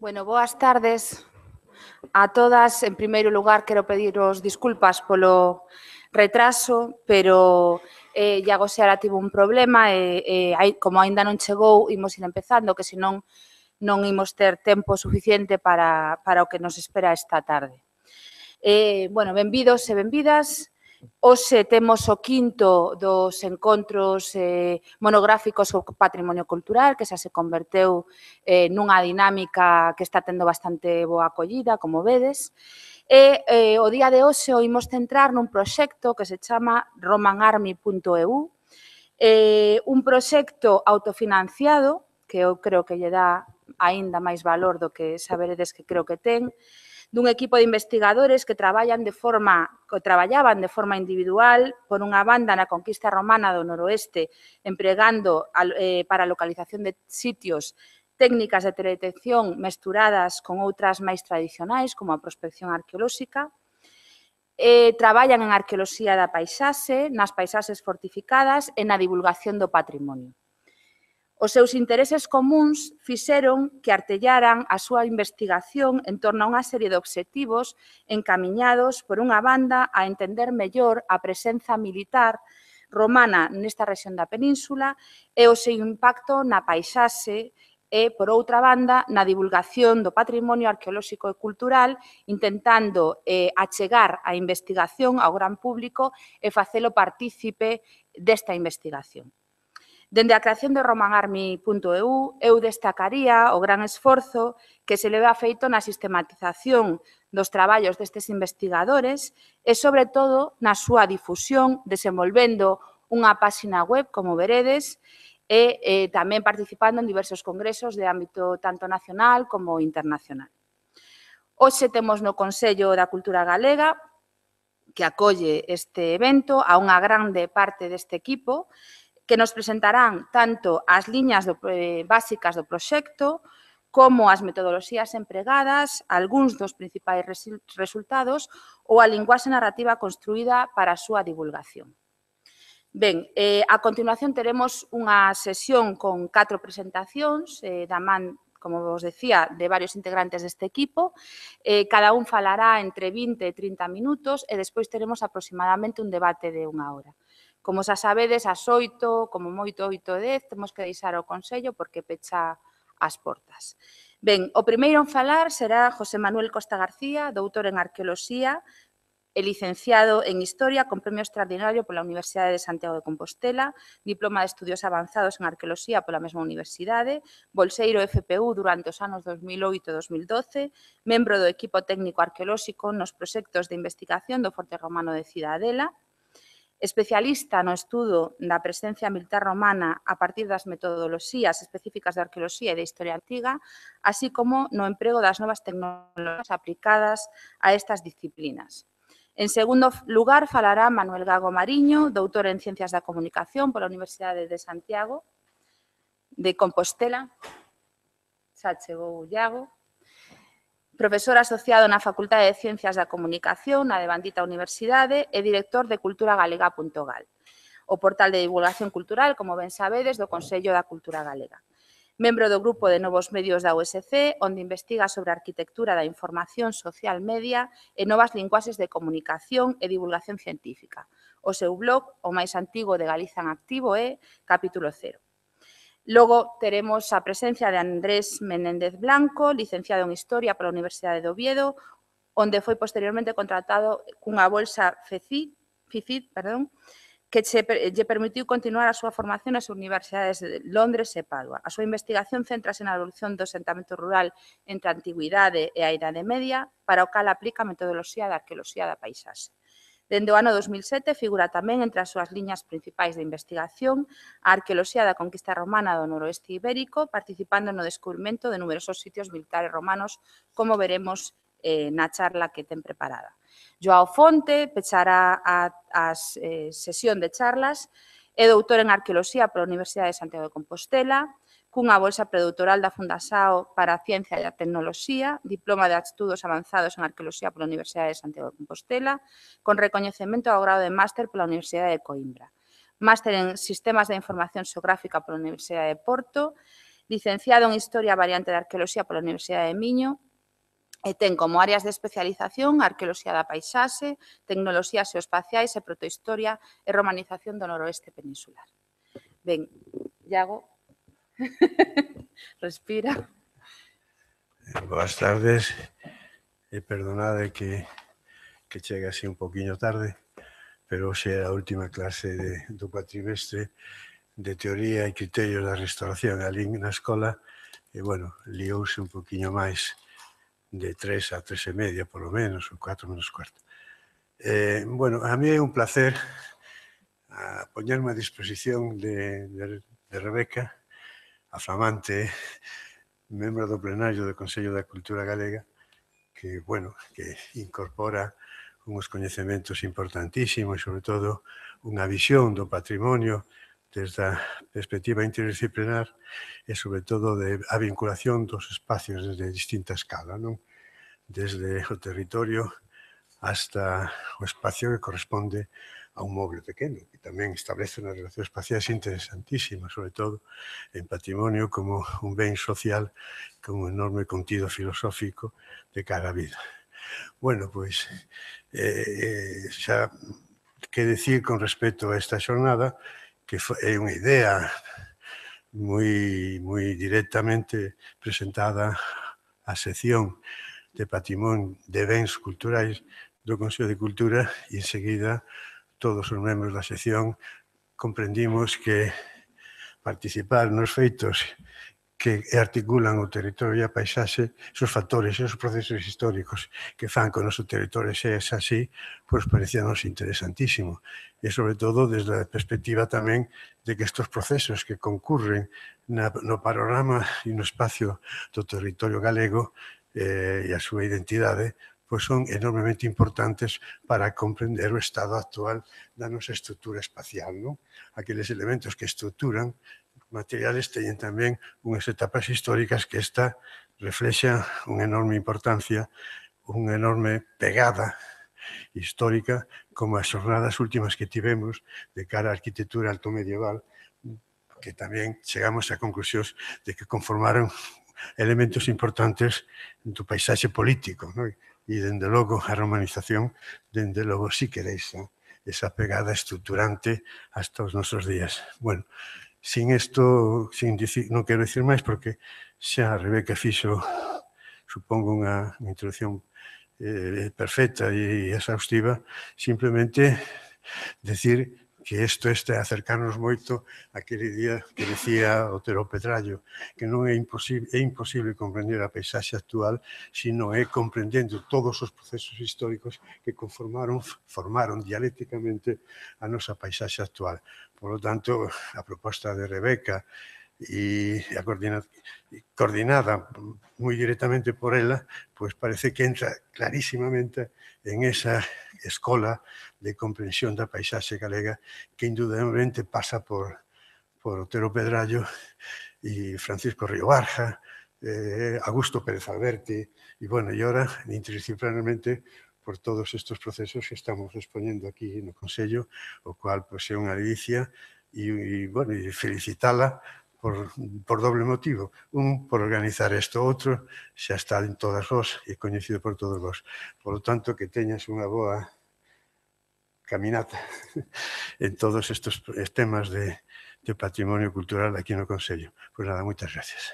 Bueno, boas tardes a todas. En primeiro lugar, quero pediros disculpas polo retraso, pero eh, Iago Seara tivo un problema e, eh, como aínda non chegou, imos ir empezando, que senón non imos ter tempo suficiente para, para o que nos espera esta tarde. Eh, bueno, benvidos e benvidas. Hoxe temos o quinto dos encontros eh, monográficos sobre patrimonio cultural, que xa se converteu eh, nunha dinámica que está tendo bastante boa acollida, como vedes. E eh, o día de hoxe o imos centrar nun proxecto que se chama romanarmy.eu, eh, un proxecto autofinanciado, que eu creo que lle dá aínda máis valor do que saberedes que creo que ten, dun equipo de investigadores que traballan de forma que traballaban de forma individual por unha banda na conquista romana do noroeste, empregando eh, para a localización de sitios técnicas de teledetección mesturadas con outras máis tradicionais, como a prospección arqueolóxica, eh, traballan en arqueoloxía da paisaxe, nas paisaxes fortificadas e na divulgación do patrimonio. Os seus intereses comuns fixeron que artellaran a súa investigación en torno a unha serie de obxectivos encamiñados por unha banda a entender mellor a presenza militar romana nesta rexión da península e o seu impacto na paisaxe e, por outra banda, na divulgación do patrimonio arqueolóxico e cultural, intentando eh, achegar a investigación ao gran público e facelo partícipe desta investigación. Dende a creación de romanarmy.eu, eu destacaría o gran esforzo que se leva feito na sistematización dos traballos destes investigadores e, sobre todo, na súa difusión, desenvolvendo unha páxina web, como veredes, e eh, tamén participando en diversos congresos de ámbito tanto nacional como internacional. Hoxe temos no Consello da Cultura Galega que acolle este evento a unha grande parte deste equipo que nos presentarán tanto as liñas do, eh, básicas do proxecto como as metodoloxías empregadas, algúns dos principais resultados ou a linguaxe narrativa construída para a súa divulgación. Ben, eh, a continuación teremos unha sesión con catro presentacións eh, da man, como vos decía, de varios integrantes deste equipo. Eh, cada un falará entre 20 e 30 minutos e despois teremos aproximadamente un debate de unha hora. Como xa sabedes, as oito, como moito oito e dez, temos que deixar o Consello porque pecha as portas. Ben, o primeiro en falar será José Manuel Costa García, doutor en Arqueoloxía e licenciado en Historia con premio extraordinario pola Universidade de Santiago de Compostela, diploma de estudios avanzados en Arqueoloxía pola mesma universidade, bolseiro FPU durante os anos 2008 e 2012, membro do equipo técnico arqueolóxico nos proxectos de investigación do Forte Romano de Cidadela, especialista no estudo da presencia militar romana a partir das metodoloxías específicas de arqueoloxía e de historia antiga, así como no emprego das novas tecnologías aplicadas a estas disciplinas. En segundo lugar, falará Manuel Gago Mariño, doutor en Ciencias da Comunicación pola Universidade de Santiago de Compostela. Xa chegou o Iago profesor asociado na Facultade de Ciencias da Comunicación na Devandita Universidade e director de culturagalega.gal, o portal de divulgación cultural, como ben sabedes, do Consello da Cultura Galega. Membro do grupo de novos medios da USC, onde investiga sobre a arquitectura da información social media e novas linguaxes de comunicación e divulgación científica. O seu blog, o máis antigo de Galiza en activo, é Capítulo Cero. Logo, teremos a presencia de Andrés Menéndez Blanco, licenciado en Historia pola Universidade de Oviedo, onde foi posteriormente contratado cunha bolsa FECID, FICID, perdón, que che, lle permitiu continuar a súa formación nas universidades de Londres e Padua. A súa investigación centrase na evolución do sentamento rural entre a Antigüidade e a Idade Media, para o cal aplica a metodoloxía da arqueoloxía da paisaxe. Dende o ano 2007 figura tamén entre as súas liñas principais de investigación a arqueoloxía da conquista romana do noroeste ibérico, participando no descubrimento de numerosos sitios militares romanos, como veremos eh, na charla que ten preparada. Joao Fonte pechará a, a, a eh, sesión de charlas, é doutor en arqueoloxía pola Universidade de Santiago de Compostela, una bolsa predoutoral da Fundasao para Ciencia y e Tecnología, diploma de estudios avanzados en Arqueología por la Universidad de Santiago de Compostela, con reconocimiento a grado de máster por la Universidad de Coimbra, máster en Sistemas de Información Geográfica por la Universidad de Porto, licenciado en Historia e Variante de Arqueología por la Universidad de Miño, y e ten como áreas de especialización Arqueología arqueoloxía da paisaxe, tecnoloxías y e protohistoria e romanización del noroeste peninsular. Ben, Iago, Respira. Eh, Boas tardes. E eh, perdonade eh, que, que chegue así un poquinho tarde, pero hoxe é a última clase de, do cuatrimestre de teoría e criterios da restauración ali na escola e, bueno, liouse un poquinho máis de tres a tres e media, por lo menos, ou cuatro menos cuarto. Eh, bueno, a mí é un placer a ah, poñerme a disposición de, de, de Rebeca a Flamante, membro do plenario do Consello da Cultura Galega, que, bueno, que incorpora unhos coñecementos importantísimos, sobre todo unha visión do patrimonio desde a perspectiva interdisciplinar e, sobre todo, de a vinculación dos espacios desde distinta escala, non? desde o territorio hasta o espacio que corresponde a un moble pequeno, que tamén establece unhas relacións espaciais interesantísimas, sobre todo en patrimonio como un ben social con un enorme contido filosófico de cara a vida. Bueno, pois, eh, eh, xa que decir con respecto a esta xornada, que é unha idea moi, moi directamente presentada á sección de patrimonio de bens culturais do Consello de Cultura e enseguida todos os membros da sección comprendimos que participar nos feitos que articulan o territorio e a paisaxe, esos factores, esos procesos históricos que fan que o noso territorio sexa así, pois parecíanos interesantísimo. E, sobre todo, desde a perspectiva tamén de que estes procesos que concurren na, no panorama e no espacio do territorio galego eh, e a súa identidade pois son enormemente importantes para comprender o estado actual da nosa estrutura espacial. Non? Aqueles elementos que estruturan materiales teñen tamén unhas etapas históricas que esta reflexa unha enorme importancia, unha enorme pegada histórica como as jornadas últimas que tivemos de cara á arquitectura alto medieval que tamén chegamos a conclusións de que conformaron elementos importantes do paisaxe político, non? e, dende logo, a romanización, dende logo, si queréis, eh? esa pegada estructurante hasta os nosos días. Bueno, sin isto, sin dicir, non quero dicir máis, porque xa a Rebeca fixo, supongo, unha introducción eh, perfecta e exhaustiva, simplemente decir que isto este acercarnos moito aquele día que decía Otero Petrallo, que non é imposible, é imposible comprender a paisaxe actual sino é comprendendo todos os procesos históricos que conformaron, formaron dialécticamente a nosa paisaxe actual. Por lo tanto, a proposta de Rebeca e a coordinada, coordinada moi directamente por ela, pois parece que entra clarísimamente en esa escola de comprensión da paisaxe galega que indudablemente pasa por, por Otero Pedrallo e Francisco Río Barja, eh, Augusto Pérez Alberti, e, bueno, e ora, interdisciplinarmente, por todos estes procesos que estamos exponendo aquí no Consello, o cual pois, é unha delicia e, e, bueno, e felicitala por, por doble motivo. Un, por organizar isto, outro, xa está en todas vos e coñecido por todos vos. Por lo tanto, que teñas unha boa caminata en todos estos temas de, de patrimonio cultural aquí no Consello. pues nada, muchas gracias.